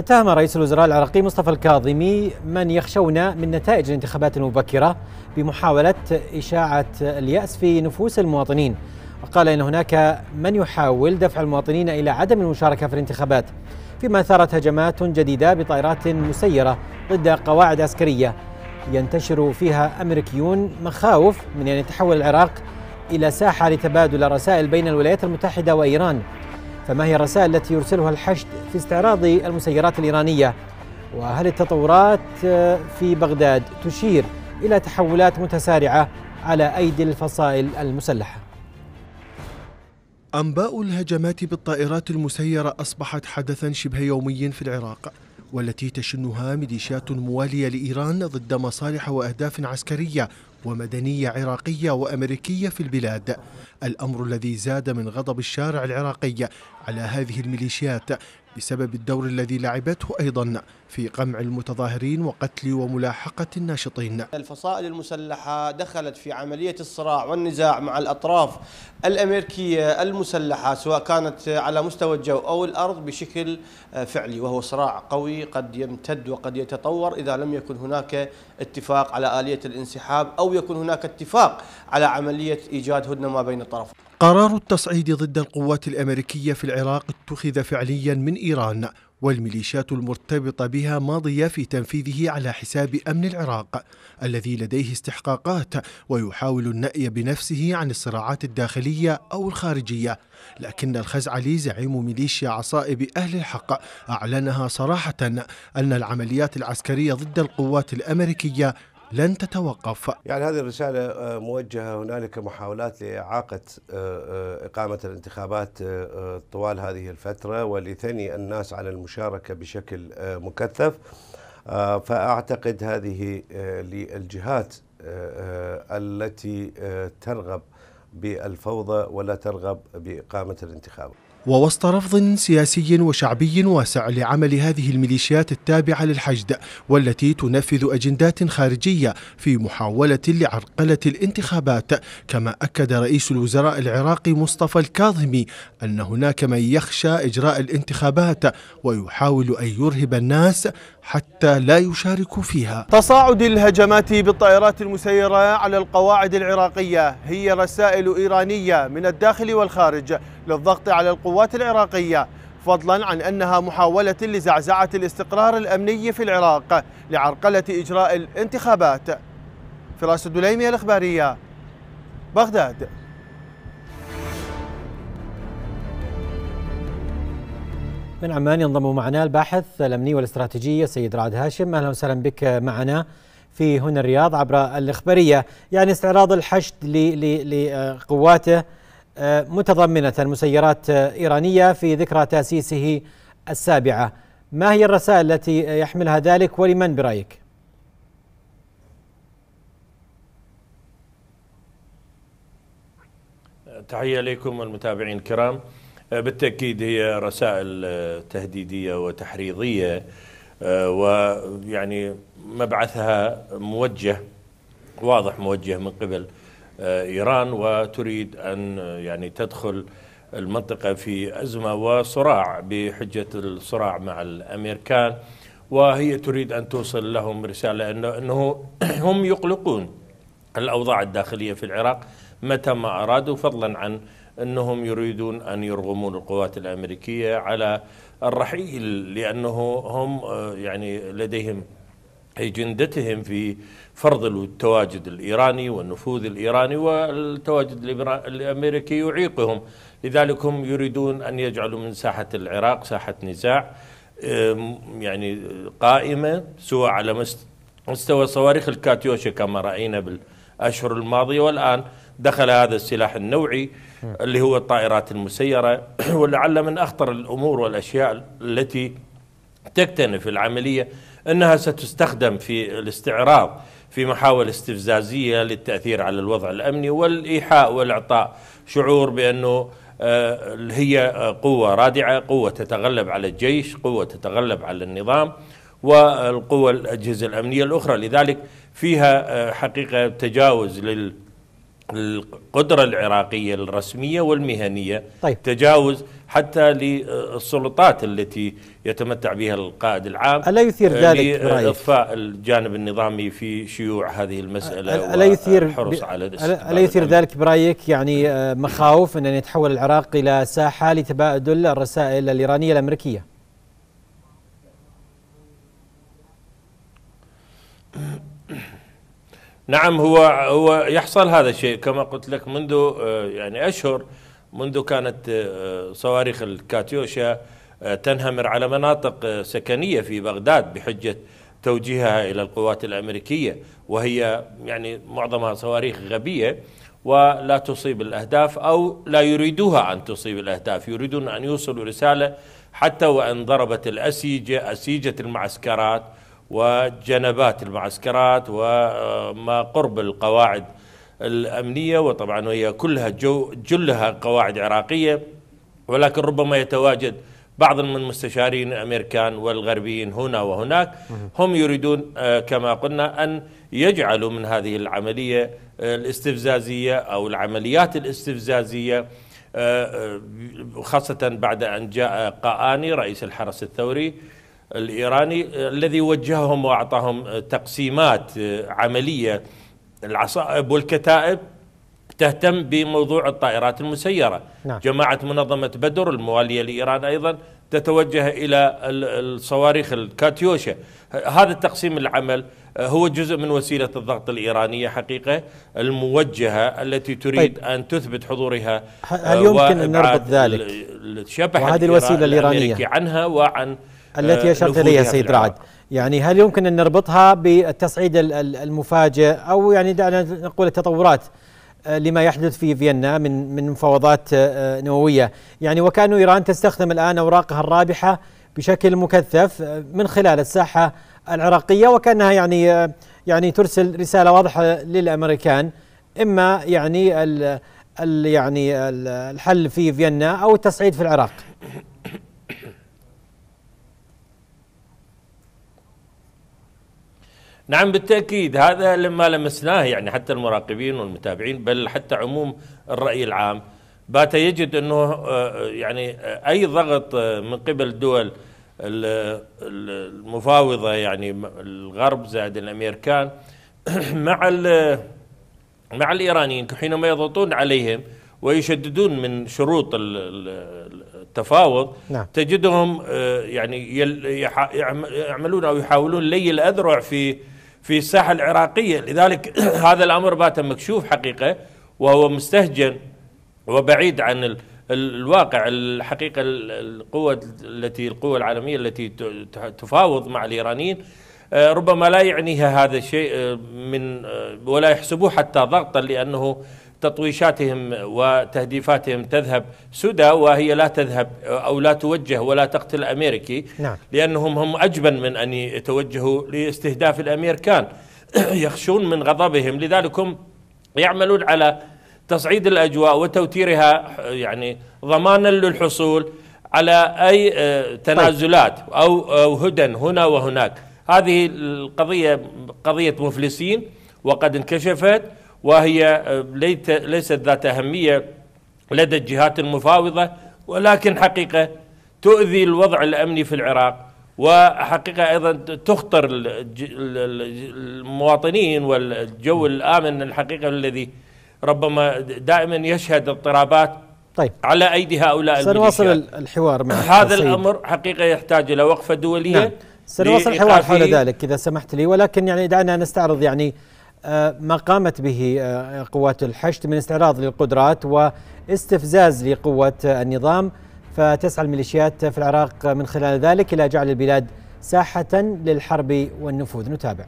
اتهم رئيس الوزراء العراقي مصطفى الكاظمي من يخشون من نتائج الانتخابات المبكرة بمحاولة إشاعة اليأس في نفوس المواطنين وقال إن هناك من يحاول دفع المواطنين إلى عدم المشاركة في الانتخابات فيما ثارت هجمات جديدة بطائرات مسيرة ضد قواعد عسكرية ينتشر فيها أمريكيون مخاوف من أن يتحول العراق إلى ساحة لتبادل الرسائل بين الولايات المتحدة وإيران فما هي الرسائل التي يرسلها الحشد في استعراض المسيرات الإيرانية وهل التطورات في بغداد تشير إلى تحولات متسارعة على أيدي الفصائل المسلحة أنباء الهجمات بالطائرات المسيرة أصبحت حدثا شبه يومي في العراق والتي تشنها ميليشيات موالية لإيران ضد مصالح وأهداف عسكرية ومدنية عراقية وأمريكية في البلاد الأمر الذي زاد من غضب الشارع العراقي على هذه الميليشيات بسبب الدور الذي لعبته أيضا في قمع المتظاهرين وقتل وملاحقة الناشطين الفصائل المسلحة دخلت في عملية الصراع والنزاع مع الأطراف الأمريكية المسلحة سواء كانت على مستوى الجو أو الأرض بشكل فعلي وهو صراع قوي قد يمتد وقد يتطور إذا لم يكن هناك اتفاق على آلية الانسحاب أو يكون هناك اتفاق على عملية إيجاد هدنة ما بين الطرف قرار التصعيد ضد القوات الأمريكية في العراق اتخذ فعليا من إيران والميليشيات المرتبطة بها ماضية في تنفيذه على حساب أمن العراق الذي لديه استحقاقات ويحاول النأي بنفسه عن الصراعات الداخلية أو الخارجية لكن الخزعلي زعيم ميليشيا عصائب أهل الحق أعلنها صراحة أن العمليات العسكرية ضد القوات الأمريكية لن تتوقف يعني هذه الرسالة آه، موجهة هنالك محاولات لإعاقة آه، آه، إقامة الانتخابات طوال هذه الفترة ولثني الناس على المشاركة بشكل مكثف فأعتقد هذه للجهات التي ترغب بالفوضى ولا ترغب بإقامة الانتخابات ووسط رفض سياسي وشعبي واسع لعمل هذه الميليشيات التابعة للحشد والتي تنفذ أجندات خارجية في محاولة لعرقلة الانتخابات كما أكد رئيس الوزراء العراقي مصطفى الكاظمي أن هناك من يخشى إجراء الانتخابات ويحاول أن يرهب الناس حتى لا يشاركوا فيها تصاعد الهجمات بالطائرات المسيرة على القواعد العراقية هي رسائل إيرانية من الداخل والخارج للضغط على القوات العراقية فضلا عن أنها محاولة لزعزعة الاستقرار الأمني في العراق لعرقلة إجراء الانتخابات فراس الدليمي الإخبارية بغداد من عمان ينضم معنا الباحث الامني والاستراتيجي السيد رعد هاشم اهلا وسهلا بك معنا في هنا الرياض عبر الاخباريه يعني استعراض الحشد لقواته آه، متضمنة مسيرات آه، إيرانية في ذكرى تأسيسه السابعة ما هي الرسائل التي يحملها ذلك ولمن برأيك؟ تحية لكم المتابعين الكرام آه، بالتأكيد هي رسائل تهديدية وتحريضية ويعني مبعثها موجه واضح موجه من قبل آه، ايران وتريد ان آه، يعني تدخل المنطقه في ازمه وصراع بحجه الصراع مع الامريكان وهي تريد ان توصل لهم رساله انه انه هم يقلقون الاوضاع الداخليه في العراق متى ما ارادوا فضلا عن انهم يريدون ان يرغمون القوات الامريكيه على الرحيل لانه هم آه، يعني لديهم اجندتهم في فرض التواجد الايراني والنفوذ الايراني والتواجد الامريكي يعيقهم لذلك هم يريدون ان يجعلوا من ساحه العراق ساحه نزاع يعني قائمه سواء على مستوى صواريخ الكاتيوشا كما راينا بالاشهر الماضيه والان دخل هذا السلاح النوعي اللي هو الطائرات المسيره ولعل من اخطر الامور والاشياء التي تكتنف العمليه أنها ستستخدم في الاستعراض في محاول استفزازية للتأثير على الوضع الأمني والإيحاء والإعطاء شعور بأنه آه، هي قوة رادعة قوة تتغلب على الجيش قوة تتغلب على النظام والقوى الأجهزة الأمنية الأخرى لذلك فيها آه، حقيقة تجاوز لل القدرة العراقية الرسمية والمهنية طيب. تجاوز حتى للسلطات التي يتمتع بها القائد العام ألا يثير آه، ذلك برايك اضفاء الجانب النظامي في شيوع هذه المسألة ألا يثير على ألا يثير ذلك برأيك يعني آه، مخاوف أن يتحول العراق إلى ساحة لتبادل الرسائل الإيرانية الأمريكية نعم هو هو يحصل هذا الشيء كما قلت لك منذ آه، يعني أشهر منذ كانت آه، صواريخ الكاتيوشا آه، تنهمر على مناطق آه، سكنية في بغداد بحجة توجيهها إلى القوات الأمريكية وهي يعني معظمها صواريخ غبية ولا تصيب الأهداف أو لا يريدوها أن تصيب الأهداف يريدون أن يوصلوا رسالة حتى وإن ضربت الأسيجة أسيجة المعسكرات وجنبات المعسكرات وما قرب القواعد الأمنية وطبعا هي كلها جو جلها قواعد عراقية ولكن ربما يتواجد بعض من المستشارين الامريكان والغربيين هنا وهناك هم يريدون آه، كما قلنا ان يجعلوا من هذه العمليه آه، الاستفزازيه او العمليات الاستفزازيه آه، خاصه بعد ان جاء قاني رئيس الحرس الثوري الايراني الذي وجههم واعطاهم تقسيمات عمليه العصائب والكتائب تهتم بموضوع الطائرات المسيرة نعم. جماعة منظمة بدر الموالية لإيران أيضا تتوجه إلى الصواريخ الكاتيوشا هذا التقسيم العمل آه، هو جزء من وسيلة الضغط الإيرانية حقيقة الموجهة التي تريد طيب. أن تثبت حضورها هل آه، يمكن أن نربط ذلك؟ وهذه الوسيلة الإيرانية عنها وعن التي آه، أشرت إليها سيد رعد يعني هل يمكن أن نربطها بالتصعيد المفاجئ أو يعني دعنا نقول التطورات آه، لما يحدث في فيينا من من مفاوضات آه، نوويه، يعني وكأن ايران تستخدم الان اوراقها الرابحه بشكل مكثف من خلال الساحه العراقيه وكانها يعني يعني ترسل رساله واضحه للامريكان اما يعني ال يعني الحل في فيينا او التصعيد في العراق. نعم بالتأكيد هذا لما لمسناه يعني حتى المراقبين والمتابعين بل حتى عموم الرأي العام بات يجد أنه آه، يعني أي ضغط آه، من قبل الدول المفاوضة يعني الغرب زائد الأمريكان مع مع الإيرانيين حينما يضغطون عليهم ويشددون من شروط التفاوض نعم. تجدهم آه، يعني يعملون او يحاولون لي الاذرع في في الساحة العراقية لذلك هذا الأمر بات مكشوف حقيقة وهو مستهجن وبعيد عن الواقع الحقيقة القوة التي القوة العالمية التي تفاوض مع الإيرانيين آه، ربما لا يعنيها هذا الشيء آه، من آه، ولا يحسبوه حتى ضغطا لأنه تطويشاتهم وتهديفاتهم تذهب سدى وهي لا تذهب أو لا توجه ولا تقتل أمريكي نعم. لأنهم هم أجبن من أن يتوجهوا لاستهداف الأمريكان يخشون من غضبهم لذلك هم يعملون على تصعيد الأجواء وتوتيرها يعني ضمانا للحصول على أي آه، تنازلات أو آه، هدى هنا وهناك هذه القضية قضية مفلسين وقد انكشفت وهي آه، ليست ذات أهمية لدى الجهات المفاوضة ولكن حقيقة تؤذي الوضع الأمني في العراق وحقيقة أيضا تخطر المواطنين والجو الآمن الحقيقة الذي ربما دائما يشهد اضطرابات طيب على أيدي هؤلاء سنواصل الحوار معك هذا السيد. الأمر حقيقة يحتاج إلى وقفة دولية نعم. سنواصل الحوار حول ذلك إذا سمحت لي ولكن يعني دعنا نستعرض يعني آه، ما قامت به آه، قوات الحشد من استعراض للقدرات واستفزاز لقوة النظام فتسعى الميليشيات في العراق من خلال ذلك إلى جعل البلاد ساحة للحرب والنفوذ نتابع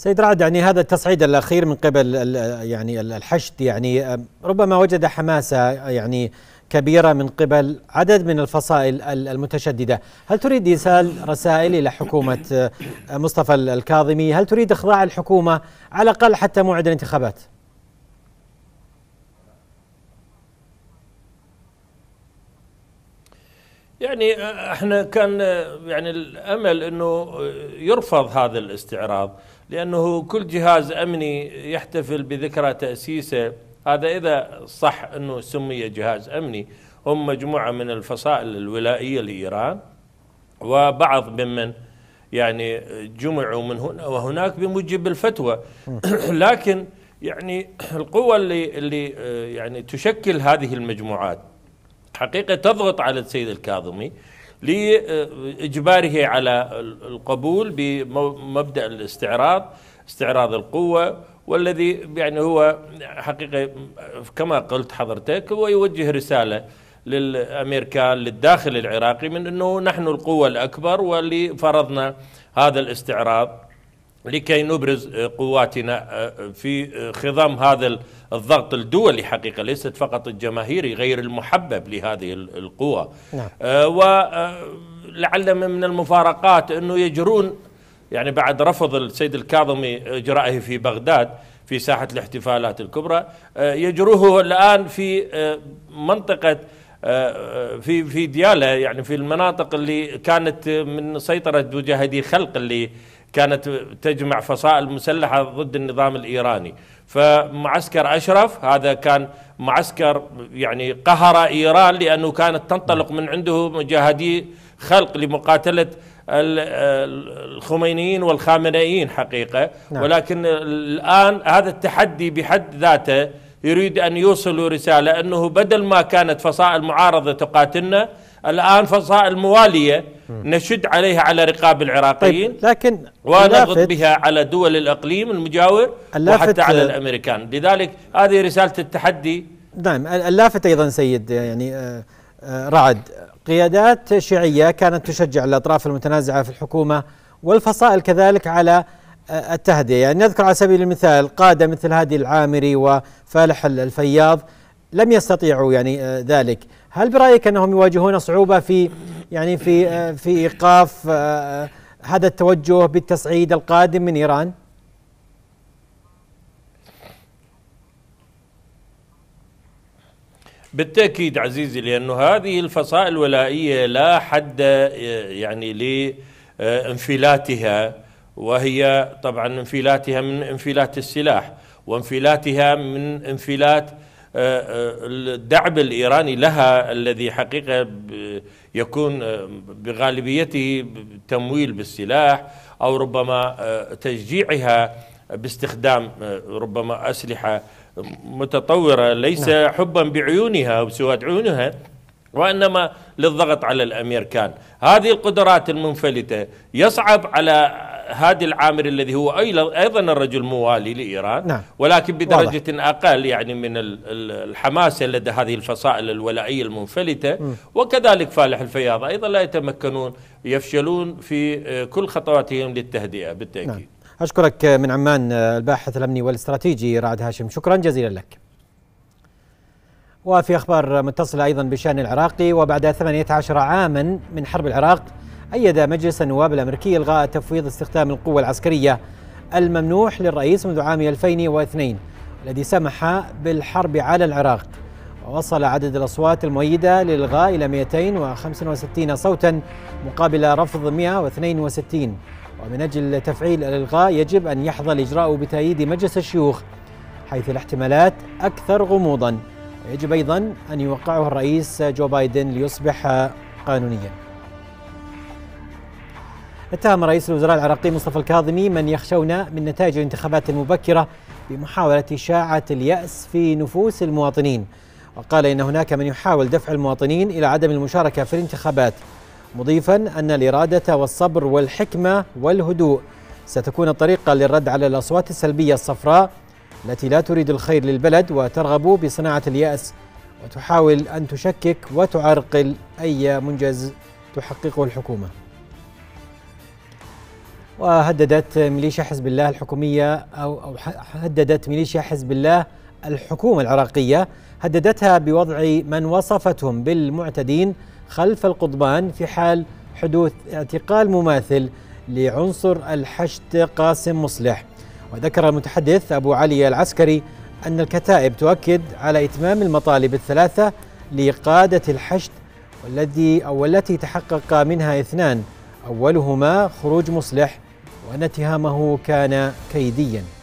سيد رعد يعني هذا التصعيد الاخير من قبل يعني الحشد يعني ربما وجد حماسه يعني كبيره من قبل عدد من الفصائل المتشدده، هل تريد ايصال رسائل الى حكومه مصطفى الكاظمي؟ هل تريد اخضاع الحكومه على الاقل حتى موعد الانتخابات؟ يعني احنا كان يعني الامل انه يرفض هذا الاستعراض لأنه كل جهاز أمني يحتفل بذكرى تأسيسه هذا إذا صح أنه سمي جهاز أمني هم مجموعة من الفصائل الولائية لإيران وبعض ممن يعني جمعوا من هنا وهناك بموجب الفتوى لكن يعني القوة اللي اللي آه، يعني تشكل هذه المجموعات حقيقة تضغط على السيد الكاظمي لإجباره على القبول بمبدأ الاستعراض استعراض القوة والذي يعني هو حقيقة كما قلت حضرتك هو يوجه رسالة للامريكان للداخل العراقي من انه نحن القوه الاكبر واللي فرضنا هذا الاستعراض لكي نبرز آه، قواتنا آه، آه، في خضم هذا الضغط الدولي حقيقة ليست فقط الجماهيري غير المحبب لهذه القوة نعم. ولعل من المفارقات أنه يجرون يعني بعد رفض السيد الكاظمي إجرائه في بغداد في ساحة الاحتفالات الكبرى يجروه الآن في منطقة في في دياله يعني في المناطق اللي كانت من سيطرة مجاهدي خلق اللي كانت تجمع فصائل مسلحة ضد النظام الإيراني فمعسكر أشرف هذا كان معسكر يعني قهر إيران لأنه كانت تنطلق من عنده مجاهدي خلق لمقاتلة الخمينيين والخامنئيين حقيقة نعم. ولكن الآن هذا التحدي بحد ذاته يريد أن يوصلوا رسالة أنه بدل ما كانت فصائل معارضة تقاتلنا الآن فصائل موالية نشد عليها على رقاب العراقيين طيب لكن ونضغط بها على دول الإقليم المجاور وحتى على الأمريكان لذلك هذه رسالة التحدي نعم اللافت أيضا سيد يعني آه، آه، رعد قيادات شيعية كانت تشجع الأطراف المتنازعة في الحكومة والفصائل كذلك على التهدئة يعني نذكر على سبيل المثال قادة مثل هادي العامري وفالح الفياض لم يستطيعوا يعني آه، ذلك هل برأيك أنهم يواجهون صعوبة في يعني في آه، في إيقاف آه، هذا التوجه بالتصعيد القادم من إيران؟ بالتأكيد عزيزي لأنه هذه الفصائل الولائية لا حد يعني لانفلاتها وهي طبعا انفلاتها من انفلات السلاح وانفلاتها من انفلات آه، آه، الدعم الايراني لها الذي حقيقه يكون آه، بغالبيته تمويل بالسلاح او ربما تشجيعها باستخدام ربما اسلحه متطوره ليس نعم. حبا بعيونها او سواد عيونها وانما للضغط على الامريكان هذه القدرات المنفلته يصعب على هادي العامر الذي هو ايضا الرجل موالي لايران نعم. ولكن بدرجه واضح. اقل يعني من الحماسه لدى هذه الفصائل الولائيه المنفلته م. وكذلك فالح الفياض ايضا لا يتمكنون يفشلون في آه، كل خطواتهم للتهدئه بالتاكيد نعم. اشكرك آه، من عمان آه، الباحث الامني والاستراتيجي رعد هاشم شكرا جزيلا لك وفي أخبار متصلة أيضا بشأن العراقي وبعد 18 عاما من حرب العراق أيد مجلس النواب الأمريكي إلغاء تفويض استخدام القوة العسكرية الممنوح للرئيس منذ عام 2002 الذي سمح بالحرب على العراق ووصل عدد الأصوات المؤيدة للغاء إلى 265 صوتا مقابل رفض 162 ومن أجل تفعيل الإلغاء يجب أن يحظى الإجراء بتأييد مجلس الشيوخ حيث الاحتمالات أكثر غموضا ويجب أيضا أن يوقعه الرئيس جو بايدن ليصبح قانونيا اتهم رئيس الوزراء العراقي مصطفى الكاظمي من يخشون من نتائج الانتخابات المبكرة بمحاولة إشاعة اليأس في نفوس المواطنين وقال إن هناك من يحاول دفع المواطنين إلى عدم المشاركة في الانتخابات مضيفا أن الإرادة والصبر والحكمة والهدوء ستكون الطريقة للرد على الأصوات السلبية الصفراء التي لا تريد الخير للبلد وترغب بصناعة اليأس وتحاول أن تشكك وتعرقل أي منجز تحققه الحكومة وهددت ميليشيا حزب الله الحكومية أو, أو هددت ميليشيا حزب الله الحكومة العراقية هددتها بوضع من وصفتهم بالمعتدين خلف القضبان في حال حدوث اعتقال مماثل لعنصر الحشد قاسم مصلح وذكر المتحدث أبو علي العسكري أن الكتائب تؤكد على إتمام المطالب الثلاثة لقادة الحشد والذي أو التي تحقق منها اثنان أولهما خروج مصلح وأن اتهامه كان كيديا